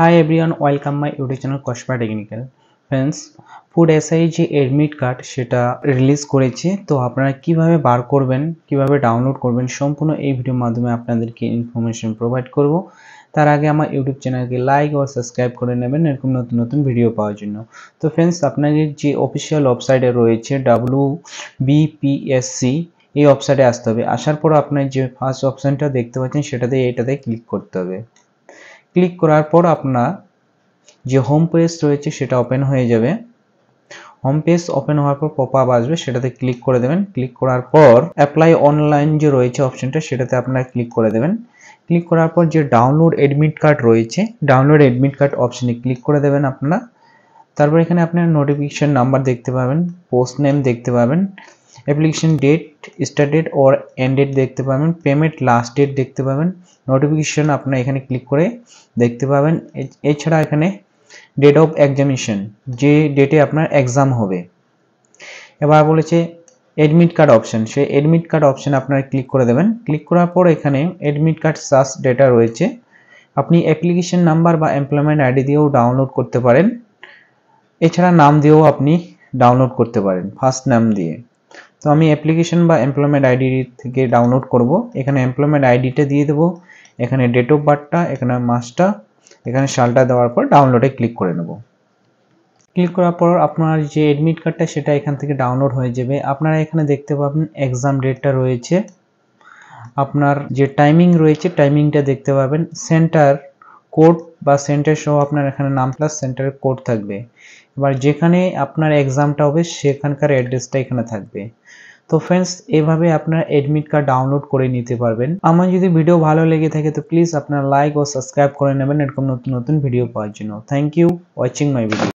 Hi everyone, welcome my YouTube channel Koshpa technical friends food SI যে admit card সেটা release করেছে তো আপনারা কিভাবে বার করবেন কিভাবে ডাউনলোড করবেন সম্পূর্ণ এই ভিডিওর মাধ্যমে আপনাদেরকে ইনফরমেশন প্রোভাইড করব তার আগে আমার ইউটিউব চ্যানেলকে লাইক ও সাবস্ক্রাইব করে নেবেন এরকম নতুন নতুন ভিডিও পাওয়ার জন্য তো ফ্রেন্ডস আপনাদের যে অফিসিয়াল ওয়েবসাইটে রয়েছে ডাব্লু বিপিএসসি এই ওয়েবসাইটে আসতে হবে আসার পর আপনার যে ফার্স্ট অপশানটা দেখতে পাচ্ছেন সেটাতে এটাতে ক্লিক করতে হবে ক্লিক করার পর আপনার যে হোম পেজ রয়েছে সেটা ওপেন হয়ে যাবে হোম পেজ ওপেন হওয়ার পর পপ আপ আসবে সেটাতে ক্লিক করে দেবেন ক্লিক করার পর অ্যাপ্লাই অনলাইন যে রয়েছে অপশনটা সেটাতে আপনার ক্লিক করে দেবেন ক্লিক করার পর যে ডাউনলোড অ্যাডমিট কার্ড রয়েছে ডাউনলোড অ্যাডমিট কার্ড অপশনে ক্লিক করে দেবেন আপনারা তারপর এখানে আপনার নোটিফিকেশান নাম্বার দেখতে পাবেন পোস্ট নেম দেখতে পাবেন application date started or ended দেখতে পাবেন পেমেন্ট লাস্ট ডেট দেখতে পাবেন নোটিফিকেশন আপনার এখানে ক্লিক করে দেখতে পাবেন এছাড়া এখানে ডেট অফ এক্সামিনেশন যে ডেটে আপনার এক্সাম হবে এবার বলেছে এডমিট কার্ড অপশন সেই এডমিট কার্ড অপশন আপনারা ক্লিক করে দেবেন ক্লিক করার পর এখানে এডমিট কার্ড সার্চ ডেটা রয়েছে আপনি অ্যাপ্লিকেশন নাম্বার বা এমপ্লয়মেন্ট আইডি দিয়েও ডাউনলোড করতে পারেন এছাড়া নাম দিয়েও আপনি ডাউনলোড করতে পারেন ফার্স্ট নাম দিয়ে তো আমি অ্যাপ্লিকেশন বা এমপ্লয়মেন্ট আইডি থেকে ডাউনলোড করব এখানে এমপ্লয়মেন্ট আইডিটা দিয়ে দেবো এখানে ডেট অফ বার্থটা এখানে মাসটা এখানে সালটা দেওয়ার পর ডাউনলোডে ক্লিক করে নেব ক্লিক করার পর আপনার যে অ্যাডমিট কার্ডটা সেটা এখান থেকে ডাউনলোড হয়ে যাবে আপনারা এখানে দেখতে পাবেন এক্সাম ডেটটা রয়েছে আপনার যে টাইমিং রয়েছে টাইমিংটা দেখতে পাবেন সেন্টার কোড বা সেন্টার সহ আপনার এখানে নাম প্লাস সেন্টারের কোড থাকবে এবার যেখানে আপনার এক্সামটা হবে সেখানকার অ্যাড্রেসটা এখানে থাকবে তো ফ্রেন্ডস এভাবে আপনার অ্যাডমিট কার্ড ডাউনলোড করে নিতে পারবেন আমার যদি ভিডিও ভালো লেগে থাকে তো প্লিজ আপনার লাইক ও সাবস্ক্রাইব করে নেবেন এরকম নতুন নতুন ভিডিও পাওয়ার জন্য thank you watching my video